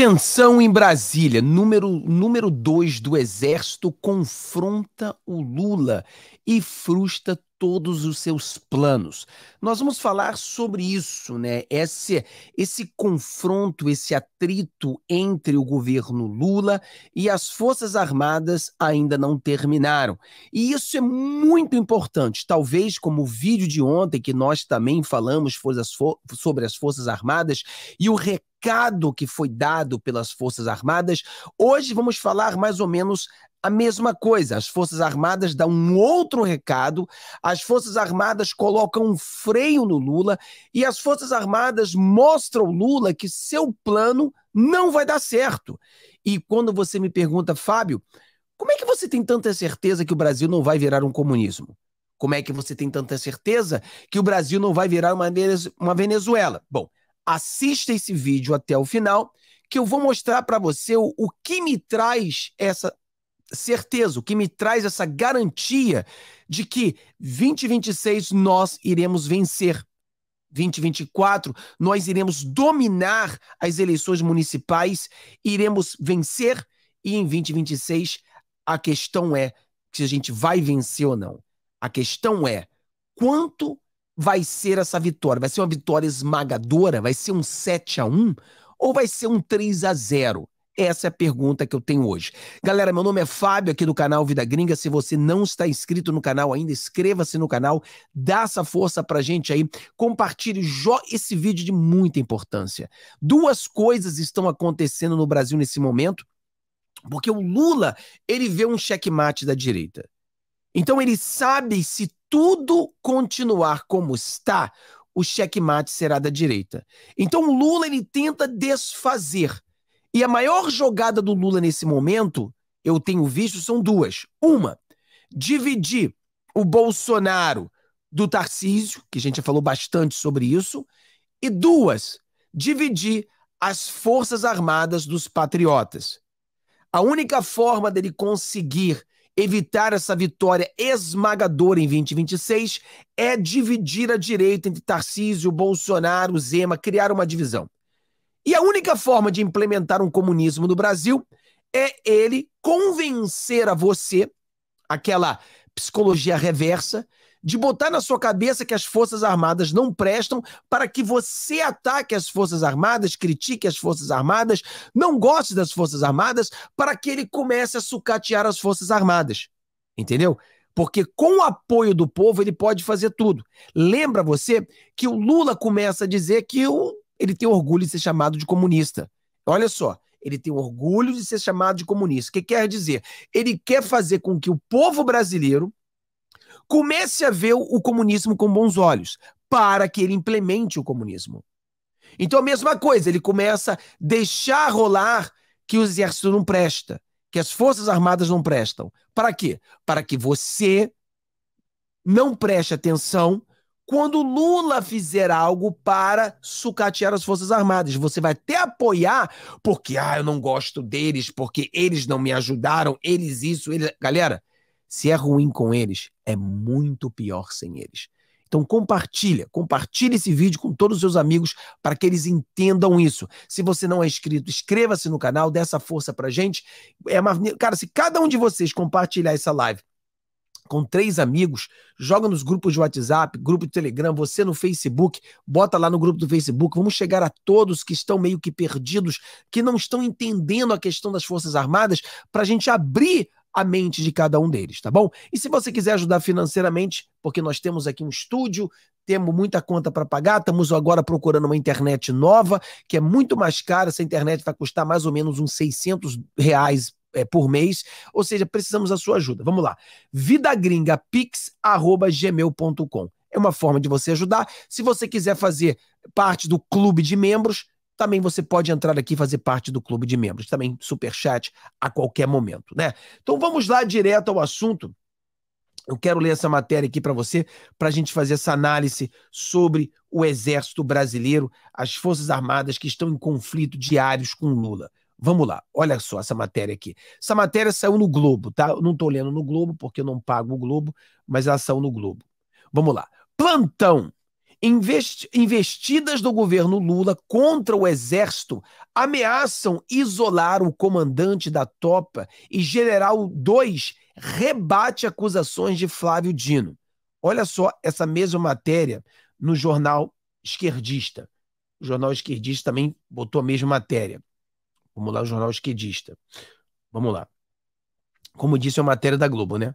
Tensão em Brasília. Número 2 número dois do Exército confronta o Lula e frustra todos os seus planos. Nós vamos falar sobre isso, né? Esse, esse confronto, esse atrito entre o governo Lula e as Forças Armadas ainda não terminaram. E isso é muito importante. Talvez, como o vídeo de ontem, que nós também falamos sobre as Forças Armadas e o recado que foi dado pelas Forças Armadas, hoje vamos falar mais ou menos a mesma coisa. As Forças Armadas dão um outro recado, as Forças Armadas colocam um freio no Lula e as Forças Armadas mostram ao Lula que seu plano não vai dar certo. E quando você me pergunta, Fábio, como é que você tem tanta certeza que o Brasil não vai virar um comunismo? Como é que você tem tanta certeza que o Brasil não vai virar uma Venezuela? Bom, assista esse vídeo até o final, que eu vou mostrar para você o, o que me traz essa certeza, o que me traz essa garantia de que 2026 nós iremos vencer. 2024, nós iremos dominar as eleições municipais, iremos vencer, e em 2026 a questão é se a gente vai vencer ou não. A questão é quanto vai ser essa vitória? Vai ser uma vitória esmagadora? Vai ser um 7 a 1 ou vai ser um 3 a 0? Essa é a pergunta que eu tenho hoje. Galera, meu nome é Fábio, aqui do canal Vida Gringa. Se você não está inscrito no canal ainda, inscreva-se no canal, dá essa força pra gente aí, compartilhe esse vídeo é de muita importância. Duas coisas estão acontecendo no Brasil nesse momento, porque o Lula, ele vê um checkmate da direita. Então ele sabe se tudo continuar como está, o checkmate será da direita. Então o Lula ele tenta desfazer e a maior jogada do Lula nesse momento, eu tenho visto, são duas. Uma, dividir o Bolsonaro do Tarcísio, que a gente já falou bastante sobre isso, e duas, dividir as Forças Armadas dos Patriotas. A única forma dele conseguir evitar essa vitória esmagadora em 2026 é dividir a direita entre Tarcísio, Bolsonaro, Zema, criar uma divisão. E a única forma de implementar um comunismo no Brasil é ele convencer a você, aquela psicologia reversa, de botar na sua cabeça que as Forças Armadas não prestam, para que você ataque as Forças Armadas, critique as Forças Armadas, não goste das Forças Armadas, para que ele comece a sucatear as Forças Armadas. Entendeu? Porque com o apoio do povo ele pode fazer tudo. Lembra você que o Lula começa a dizer que o ele tem orgulho de ser chamado de comunista. Olha só, ele tem orgulho de ser chamado de comunista. O que quer dizer? Ele quer fazer com que o povo brasileiro comece a ver o comunismo com bons olhos, para que ele implemente o comunismo. Então, a mesma coisa, ele começa a deixar rolar que o exército não presta, que as forças armadas não prestam. Para quê? Para que você não preste atenção quando Lula fizer algo para sucatear as Forças Armadas. Você vai até apoiar, porque, ah, eu não gosto deles, porque eles não me ajudaram, eles isso, eles. Galera, se é ruim com eles, é muito pior sem eles. Então compartilha, compartilha esse vídeo com todos os seus amigos para que eles entendam isso. Se você não é inscrito, inscreva-se no canal, dê essa força pra gente. É uma... Cara, se cada um de vocês compartilhar essa live com três amigos, joga nos grupos de WhatsApp, grupo de Telegram, você no Facebook, bota lá no grupo do Facebook. Vamos chegar a todos que estão meio que perdidos, que não estão entendendo a questão das Forças Armadas, para a gente abrir a mente de cada um deles, tá bom? E se você quiser ajudar financeiramente, porque nós temos aqui um estúdio, temos muita conta para pagar, estamos agora procurando uma internet nova, que é muito mais cara, essa internet vai custar mais ou menos uns 600 reais é, por mês, ou seja, precisamos da sua ajuda. Vamos lá. vidagringapix@gmail.com. É uma forma de você ajudar. Se você quiser fazer parte do clube de membros, também você pode entrar aqui e fazer parte do clube de membros, também super chat a qualquer momento, né? Então vamos lá direto ao assunto. Eu quero ler essa matéria aqui para você, para a gente fazer essa análise sobre o Exército Brasileiro, as Forças Armadas que estão em conflito diários com Lula. Vamos lá, olha só essa matéria aqui. Essa matéria saiu no Globo, tá? Eu não estou lendo no Globo porque eu não pago o Globo, mas ela saiu no Globo. Vamos lá. Plantão. investidas do governo Lula contra o exército ameaçam isolar o comandante da Topa e general 2 rebate acusações de Flávio Dino. Olha só essa mesma matéria no jornal esquerdista. O jornal esquerdista também botou a mesma matéria. Vamos lá, o jornal esquerdista. Vamos lá. Como disse a matéria da Globo, né?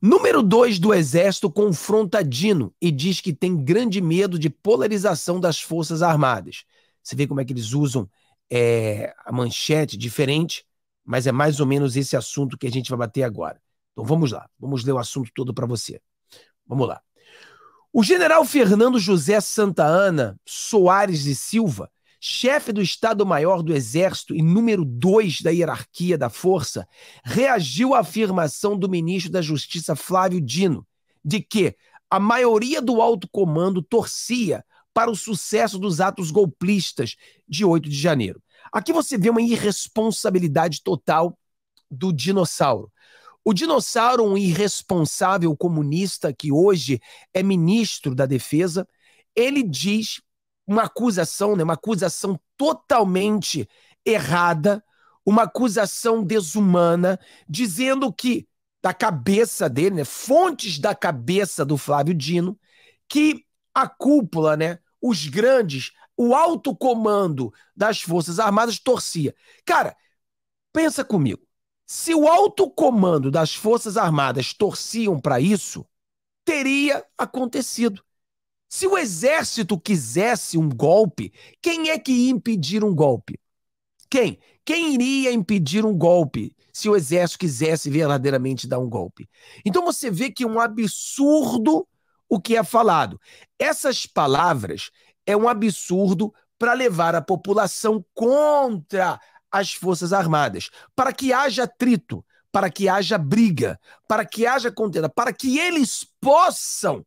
Número 2 do Exército confronta Dino e diz que tem grande medo de polarização das Forças Armadas. Você vê como é que eles usam é, a manchete diferente, mas é mais ou menos esse assunto que a gente vai bater agora. Então vamos lá, vamos ler o assunto todo para você. Vamos lá. O general Fernando José Santa Ana Soares de Silva chefe do Estado-Maior do Exército e número dois da hierarquia da Força, reagiu à afirmação do ministro da Justiça Flávio Dino de que a maioria do alto comando torcia para o sucesso dos atos golpistas de 8 de janeiro. Aqui você vê uma irresponsabilidade total do dinossauro. O dinossauro, um irresponsável comunista que hoje é ministro da Defesa, ele diz uma acusação, né? Uma acusação totalmente errada, uma acusação desumana, dizendo que da cabeça dele, né? Fontes da cabeça do Flávio Dino, que a cúpula, né? Os grandes, o alto comando das Forças Armadas torcia. Cara, pensa comigo. Se o alto comando das Forças Armadas torciam para isso, teria acontecido. Se o exército quisesse um golpe, quem é que ia impedir um golpe? Quem? Quem iria impedir um golpe se o exército quisesse verdadeiramente dar um golpe? Então você vê que é um absurdo o que é falado. Essas palavras é um absurdo para levar a população contra as Forças Armadas, para que haja atrito, para que haja briga, para que haja contenda, para que eles possam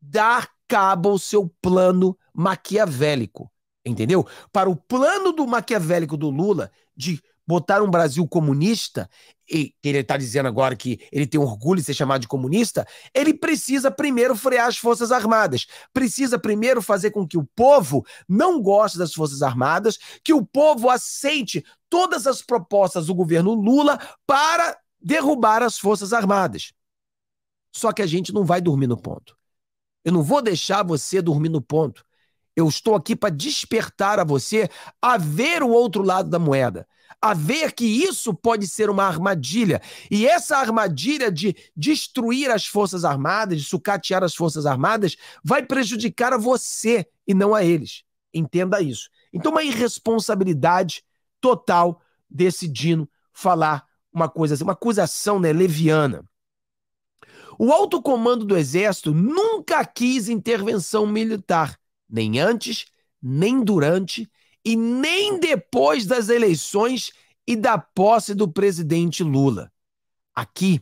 dar acaba o seu plano maquiavélico. Entendeu? Para o plano do maquiavélico do Lula de botar um Brasil comunista, e ele está dizendo agora que ele tem orgulho de ser chamado de comunista, ele precisa primeiro frear as Forças Armadas. Precisa primeiro fazer com que o povo não goste das Forças Armadas, que o povo aceite todas as propostas do governo Lula para derrubar as Forças Armadas. Só que a gente não vai dormir no ponto. Eu não vou deixar você dormir no ponto. Eu estou aqui para despertar a você a ver o outro lado da moeda, a ver que isso pode ser uma armadilha. E essa armadilha de destruir as Forças Armadas, de sucatear as Forças Armadas, vai prejudicar a você e não a eles. Entenda isso. Então, uma irresponsabilidade total desse Dino falar uma coisa assim, uma acusação né, leviana. O alto comando do Exército nunca quis intervenção militar, nem antes, nem durante e nem depois das eleições e da posse do presidente Lula. Aqui,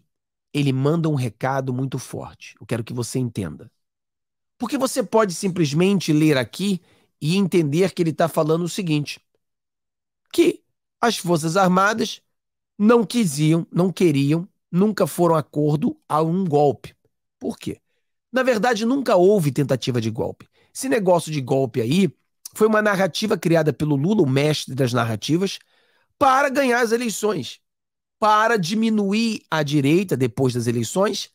ele manda um recado muito forte. Eu quero que você entenda. Porque você pode simplesmente ler aqui e entender que ele está falando o seguinte: que as Forças Armadas não quisiam, não queriam nunca foram acordo a um golpe. Por quê? Na verdade, nunca houve tentativa de golpe. Esse negócio de golpe aí foi uma narrativa criada pelo Lula, o mestre das narrativas, para ganhar as eleições, para diminuir a direita depois das eleições,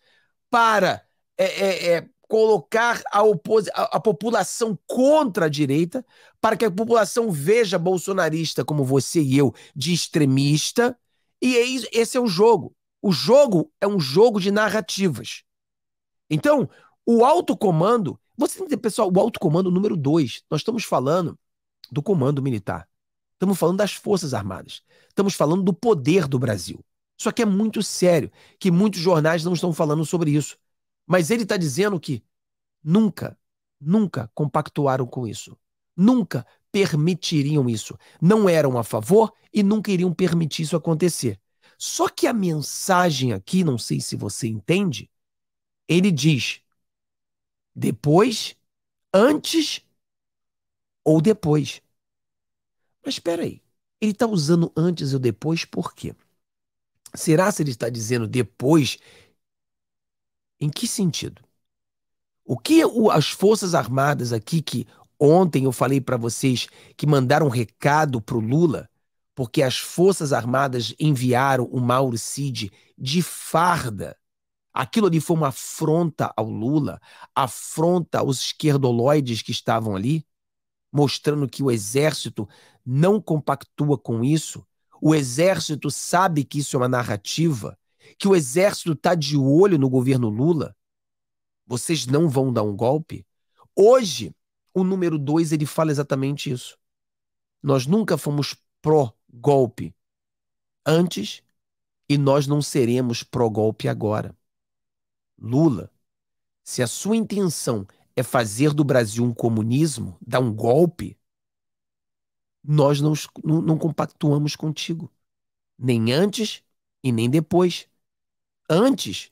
para é, é, é, colocar a, a, a população contra a direita, para que a população veja bolsonarista como você e eu de extremista. E é esse é o jogo. O jogo é um jogo de narrativas. Então, o alto comando, você tem que ter, pessoal, o alto comando número dois. Nós estamos falando do comando militar. Estamos falando das Forças Armadas. Estamos falando do poder do Brasil. Só que é muito sério que muitos jornais não estão falando sobre isso. Mas ele está dizendo que nunca, nunca compactuaram com isso. Nunca permitiriam isso. Não eram a favor e nunca iriam permitir isso acontecer. Só que a mensagem aqui, não sei se você entende, ele diz depois, antes ou depois. Mas espera aí. Ele está usando antes ou depois por quê? Será se ele está dizendo depois? Em que sentido? O que as Forças Armadas aqui, que ontem eu falei para vocês que mandaram um recado para o Lula, porque as Forças Armadas enviaram o Mauro Cid de farda. Aquilo ali foi uma afronta ao Lula, afronta aos esquerdoloides que estavam ali, mostrando que o exército não compactua com isso. O exército sabe que isso é uma narrativa, que o exército está de olho no governo Lula. Vocês não vão dar um golpe? Hoje, o número dois ele fala exatamente isso. Nós nunca fomos pró golpe antes e nós não seremos pró-golpe agora. Lula, se a sua intenção é fazer do Brasil um comunismo, dar um golpe, nós não, não compactuamos contigo. Nem antes e nem depois. Antes,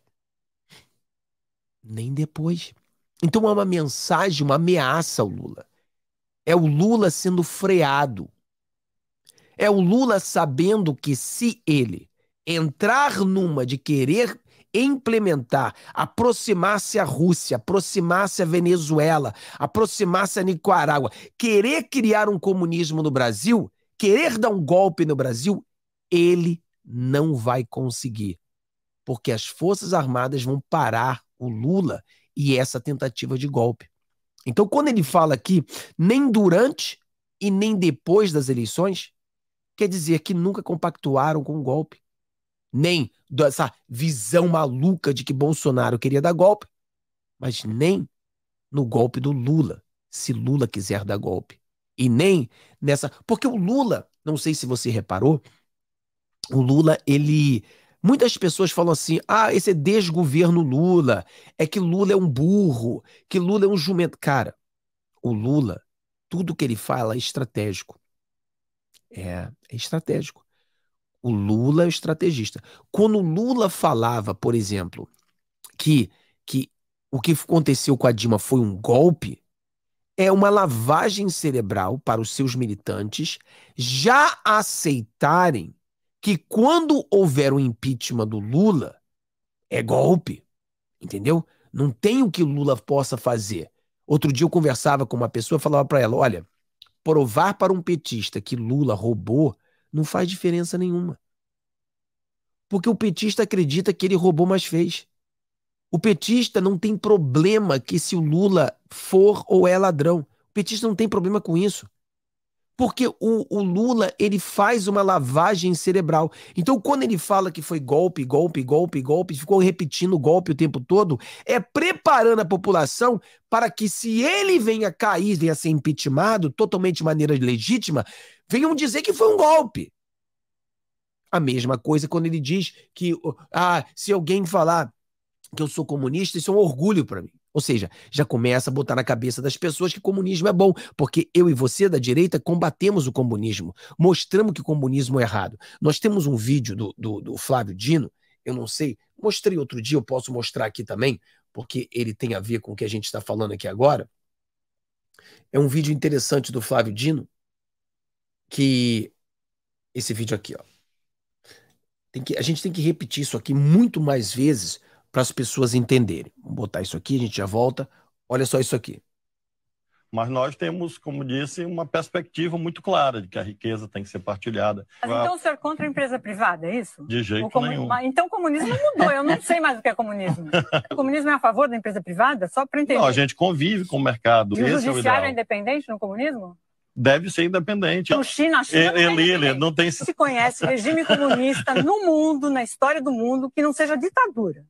nem depois. Então é uma mensagem, uma ameaça ao Lula. É o Lula sendo freado. É o Lula sabendo que se ele entrar numa de querer implementar, aproximar-se a Rússia, aproximar-se a Venezuela, aproximar-se a Nicarágua, querer criar um comunismo no Brasil, querer dar um golpe no Brasil, ele não vai conseguir. Porque as Forças Armadas vão parar o Lula e essa tentativa de golpe. Então, quando ele fala aqui, nem durante e nem depois das eleições, quer dizer que nunca compactuaram com o golpe. Nem dessa visão maluca de que Bolsonaro queria dar golpe, mas nem no golpe do Lula, se Lula quiser dar golpe. E nem nessa. Porque o Lula, não sei se você reparou, o Lula, ele. Muitas pessoas falam assim: ah, esse é desgoverno Lula, é que Lula é um burro, que Lula é um jumento. Cara, o Lula, tudo que ele fala é estratégico é, é estratégico. O Lula é o estrategista. Quando o Lula falava, por exemplo, que, que o que aconteceu com a Dilma foi um golpe, é uma lavagem cerebral para os seus militantes já aceitarem que quando houver o um impeachment do Lula, é golpe. Entendeu? Não tem o que o Lula possa fazer. Outro dia eu conversava com uma pessoa, falava para ela: olha, provar para um petista que Lula roubou não faz diferença nenhuma. Porque o petista acredita que ele roubou, mas fez. O petista não tem problema que se o Lula for ou é ladrão. O petista não tem problema com isso. Porque o, o, Lula, ele faz uma lavagem cerebral. Então, quando ele fala que foi golpe, golpe, golpe, golpe, ficou repetindo golpe o tempo todo, é preparando a população para que, se ele venha cair, venha ser impeachmentado, totalmente de maneira legítima, venham dizer que foi um golpe. A mesma coisa quando ele diz que, ah, se alguém falar que eu sou comunista, isso é um orgulho para mim. Ou seja, já começa a botar na cabeça das pessoas que comunismo é bom, porque eu e você da direita combatemos o comunismo, mostramos que o comunismo é errado. Nós temos um vídeo do, do, do Flávio Dino, eu não sei, mostrei outro dia, eu posso mostrar aqui também, porque ele tem a ver com o que a gente está falando aqui agora. É um vídeo interessante do Flávio Dino, que. Esse vídeo aqui, ó. Tem que, a gente tem que repetir isso aqui muito mais vezes, para as pessoas entenderem. Vamos botar isso aqui, a gente já volta. Olha só isso aqui. Mas nós temos, como disse, uma perspectiva muito clara de que a riqueza tem que ser partilhada. Mas então o senhor é contra a empresa privada, é isso? De jeito comun... nenhum. Então o comunismo mudou, eu não sei mais o que é comunismo. O comunismo é a favor da empresa privada? Só para entender. Não, a gente convive com o mercado. E o Esse é judiciário é, é independente no comunismo? deve ser independente. No então, China, a China é ele, não, tem ele, não tem... Se conhece regime comunista no mundo, na história do mundo, que não seja ditadura.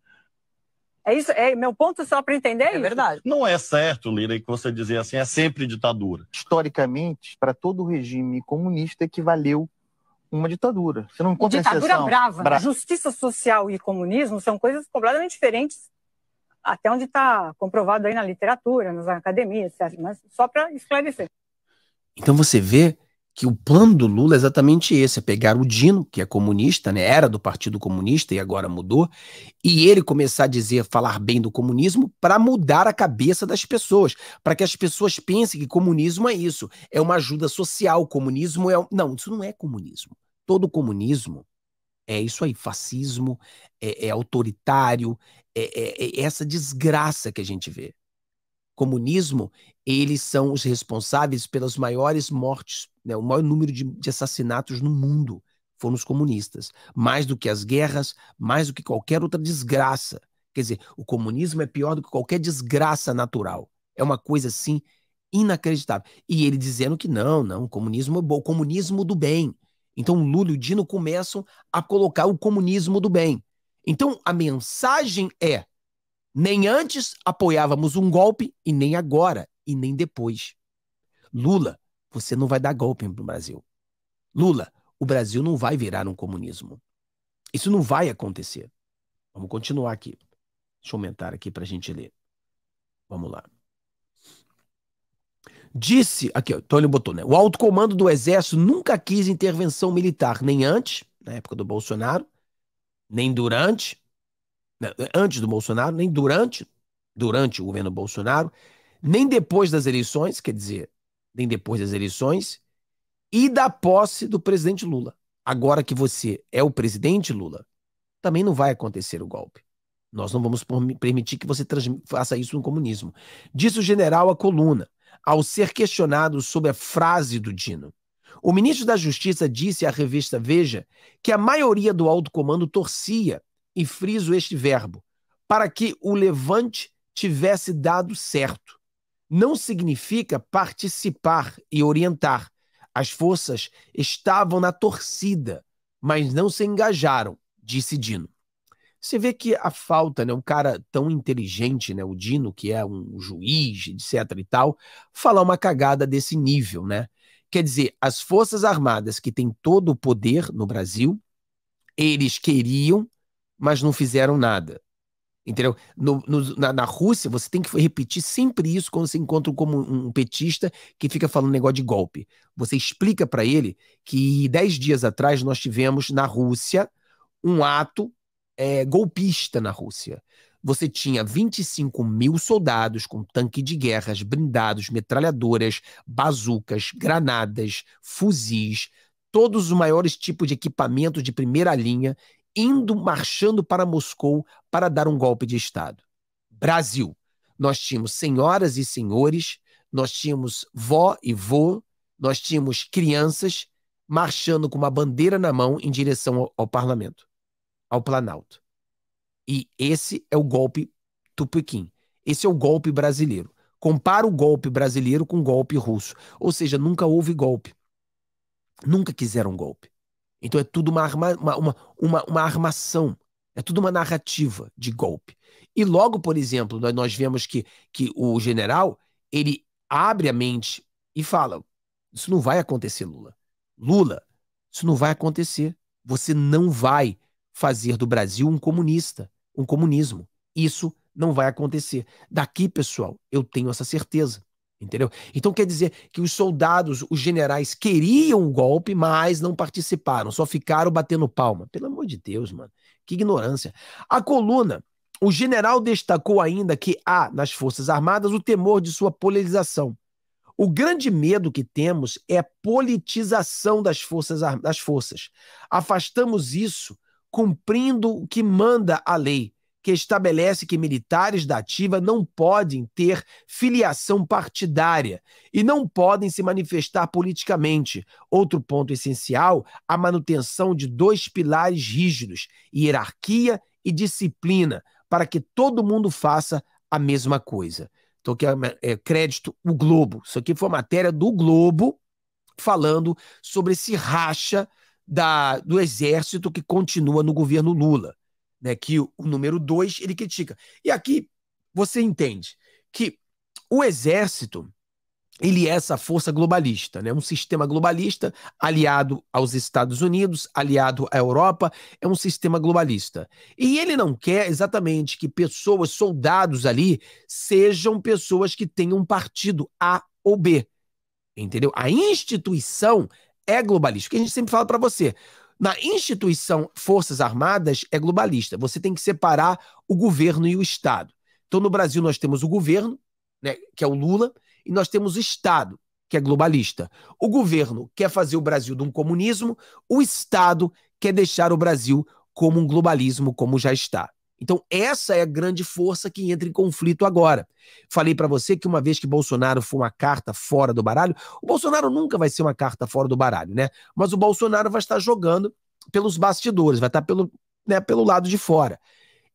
É isso? É, meu ponto só para entender é, verdade. Não é certo, Lira, que você dizer assim, é sempre ditadura. Historicamente, para todo regime comunista equivaleu é uma ditadura. Você não encontra ditadura exceção. brava. Bra... Justiça social e comunismo são coisas completamente diferentes, até onde está comprovado aí na literatura, nas academias, etc. Mas só para esclarecer. Então você vê que o plano do Lula é exatamente esse: é pegar o Dino, que é comunista, né, era do Partido Comunista e agora mudou, e ele começar a dizer, falar bem do comunismo para mudar a cabeça das pessoas, para que as pessoas pensem que comunismo é isso, é uma ajuda social, comunismo é. Não, isso não é comunismo. Todo comunismo é isso aí: fascismo, é, é autoritário, é, é, é essa desgraça que a gente vê comunismo, eles são os responsáveis pelas maiores mortes, né, o maior número de, de assassinatos no mundo foram os comunistas. Mais do que as guerras, mais do que qualquer outra desgraça. Quer dizer, o comunismo é pior do que qualquer desgraça natural. É uma coisa assim inacreditável. E ele dizendo que não, não, o comunismo é bom, o comunismo do bem. Então Lula e o Dino começam a colocar o comunismo do bem. Então a mensagem é: nem antes apoiávamos um golpe, e nem agora, e nem depois. Lula, você não vai dar golpe no Brasil. Lula, o Brasil não vai virar um comunismo. Isso não vai acontecer. Vamos continuar aqui. Deixa eu aumentar aqui para a gente ler. Vamos lá. Disse, aqui, ó, Tony botou, né? O alto comando do Exército nunca quis intervenção militar, nem antes, na época do Bolsonaro, nem durante, né, antes do Bolsonaro, nem durante, durante o governo Bolsonaro, nem depois das eleições, quer dizer, nem depois das eleições, e da posse do presidente Lula. Agora que você é o presidente Lula, também não vai acontecer o golpe. Nós não vamos permitir que você faça isso no comunismo. Disse o general à coluna, ao ser questionado sobre a frase do Dino. O ministro da Justiça disse à revista Veja que a maioria do alto comando torcia e friso este verbo, para que o levante tivesse dado certo. Não significa participar e orientar. As forças estavam na torcida, mas não se engajaram, disse Dino. Você vê que a falta, né, um cara tão inteligente, né, o Dino, que é um juiz, etc e tal, falar uma cagada desse nível, né? Quer dizer, as Forças Armadas que têm todo o poder no Brasil, eles queriam mas não fizeram nada. Entendeu? No, no, na, na, Rússia, você tem que repetir sempre isso quando você encontra como um petista que fica falando negócio de golpe. Você explica para ele que dez dias atrás nós tivemos na Rússia um ato é, golpista na Rússia. Você tinha 25 mil soldados com tanque de guerras, blindados, metralhadoras, bazucas, granadas, fuzis, todos os maiores tipos de equipamento de primeira linha indo marchando para Moscou para dar um golpe de Estado. Brasil, nós tínhamos senhoras e senhores, nós tínhamos vó e vô, nós tínhamos crianças marchando com uma bandeira na mão em direção ao, ao parlamento, ao Planalto. E esse é o golpe tupiquim. Esse é o golpe brasileiro. Compara o golpe brasileiro com o golpe russo. Ou seja, nunca houve golpe. Nunca quiseram golpe. Então é tudo uma, arma, uma, uma, uma, uma armação, é tudo uma narrativa de golpe. E logo, por exemplo, nós vemos que, que o general ele abre a mente e fala: Isso não vai acontecer, Lula. Lula, isso não vai acontecer. Você não vai fazer do Brasil um comunista, um comunismo. Isso não vai acontecer. Daqui, pessoal, eu tenho essa certeza. Entendeu? Então quer dizer que os soldados, os generais, queriam o golpe, mas não participaram, só ficaram batendo palma. Pelo amor de Deus, mano. Que ignorância. A coluna. O general destacou ainda que há, nas Forças Armadas, o temor de sua polarização. O grande medo que temos é a politização das forças, das forças. Afastamos isso cumprindo o que manda a lei, que estabelece que militares da ativa não podem ter filiação partidária e não podem se manifestar politicamente. Outro ponto essencial, a manutenção de dois pilares rígidos, hierarquia e disciplina, para que todo mundo faça a mesma coisa. Então, aqui é, é crédito o Globo. Isso aqui foi matéria do Globo falando sobre esse racha da, do exército que continua no governo Lula né, que o número 2 ele critica. E aqui você entende que o exército ele é essa força globalista, né? um sistema globalista aliado aos Estados Unidos, aliado à Europa, é um sistema globalista. E ele não quer exatamente que pessoas, soldados ali, sejam pessoas que tenham um partido A ou B. Entendeu? A instituição é globalista. O que a gente sempre fala para você, na instituição Forças Armadas é globalista. Você tem que separar o governo e o Estado. Então, no Brasil, nós temos o governo, né, que é o Lula, e nós temos o Estado, que é globalista. O governo quer fazer o Brasil de um comunismo, o Estado quer deixar o Brasil como um globalismo, como já está. Então, essa é a grande força que entra em conflito agora. Falei para você que uma vez que Bolsonaro for uma carta fora do baralho, o Bolsonaro nunca vai ser uma carta fora do baralho, né? Mas o Bolsonaro vai estar jogando pelos bastidores, vai estar pelo, né, pelo lado de fora.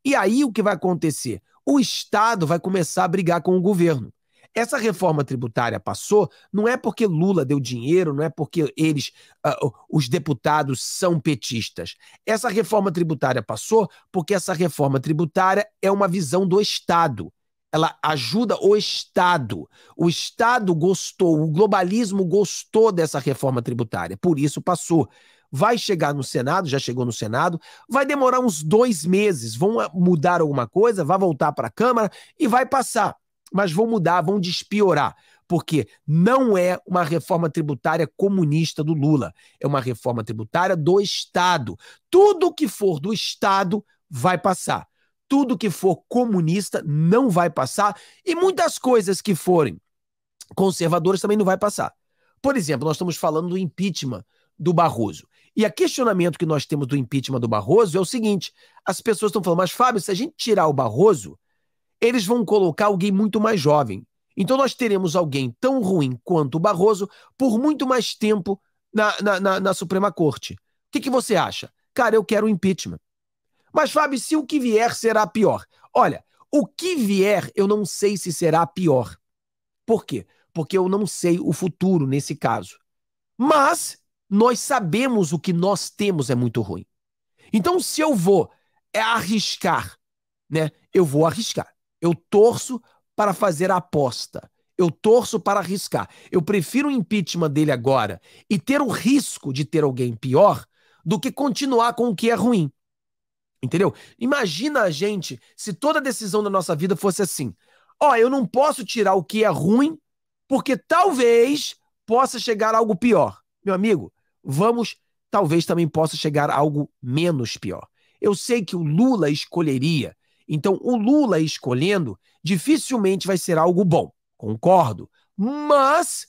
E aí o que vai acontecer? O Estado vai começar a brigar com o governo. Essa reforma tributária passou não é porque Lula deu dinheiro, não é porque eles, uh, os deputados, são petistas. Essa reforma tributária passou porque essa reforma tributária é uma visão do Estado. Ela ajuda o Estado. O Estado gostou, o globalismo gostou dessa reforma tributária, por isso passou vai chegar no Senado, já chegou no Senado, vai demorar uns dois meses, vão ah, mudar alguma coisa, vai voltar para a Câmara e vai passar mas vão mudar, vão despiorar. Porque não é uma reforma tributária comunista do Lula. É uma reforma tributária do Estado. Tudo que for do Estado vai passar. Tudo que for comunista não vai passar. E muitas coisas que forem conservadoras também não vai passar. Por exemplo, nós estamos falando do impeachment do Barroso. E o questionamento que nós temos do impeachment do Barroso é o seguinte: as pessoas estão falando, mas Fábio, se a gente tirar o Barroso, eles vão colocar alguém muito mais jovem. Então nós teremos alguém tão ruim quanto o Barroso por muito mais tempo na, na, na, na Suprema Corte. O que, que você acha? Cara, eu quero impeachment. Mas, Fábio, se o que vier será pior. Olha, o que vier eu não sei se será pior. Por quê? Porque eu não sei o futuro nesse caso. Mas nós sabemos o que nós temos é muito ruim. Então, se eu vou é arriscar, né? Eu vou arriscar. Eu torço para fazer a aposta. Eu torço para arriscar. Eu prefiro o impeachment dele agora e ter o risco de ter alguém pior do que continuar com o que é ruim. Entendeu? Imagina a gente se toda decisão da nossa vida fosse assim: ó, oh, eu não posso tirar o que é ruim porque talvez possa chegar algo pior. Meu amigo, vamos, talvez também possa chegar algo menos pior. Eu sei que o Lula escolheria então, o Lula escolhendo dificilmente vai ser algo bom, concordo. Mas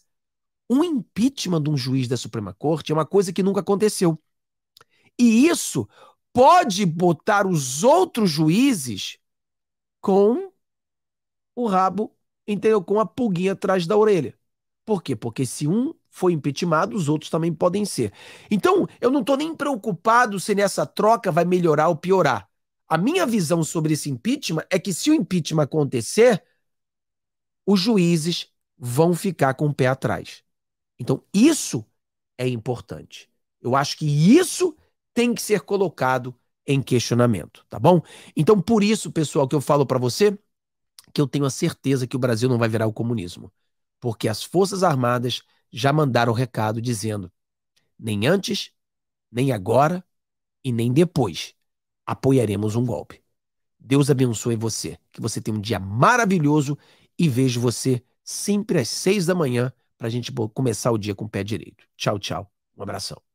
um impeachment de um juiz da Suprema Corte é uma coisa que nunca aconteceu. E isso pode botar os outros juízes com o rabo, entendeu? Com a pulguinha atrás da orelha. Por quê? Porque se um foi impeachmentado, os outros também podem ser. Então, eu não estou nem preocupado se nessa troca vai melhorar ou piorar. A minha visão sobre esse impeachment é que se o impeachment acontecer, os juízes vão ficar com o pé atrás. Então, isso é importante. Eu acho que isso tem que ser colocado em questionamento, tá bom? Então, por isso, pessoal, que eu falo para você que eu tenho a certeza que o Brasil não vai virar o comunismo, porque as Forças Armadas já mandaram o recado dizendo: nem antes, nem agora e nem depois apoiaremos um golpe. Deus abençoe você, que você tenha um dia maravilhoso e vejo você sempre às seis da manhã para a gente começar o dia com o pé direito. Tchau, tchau. Um abração.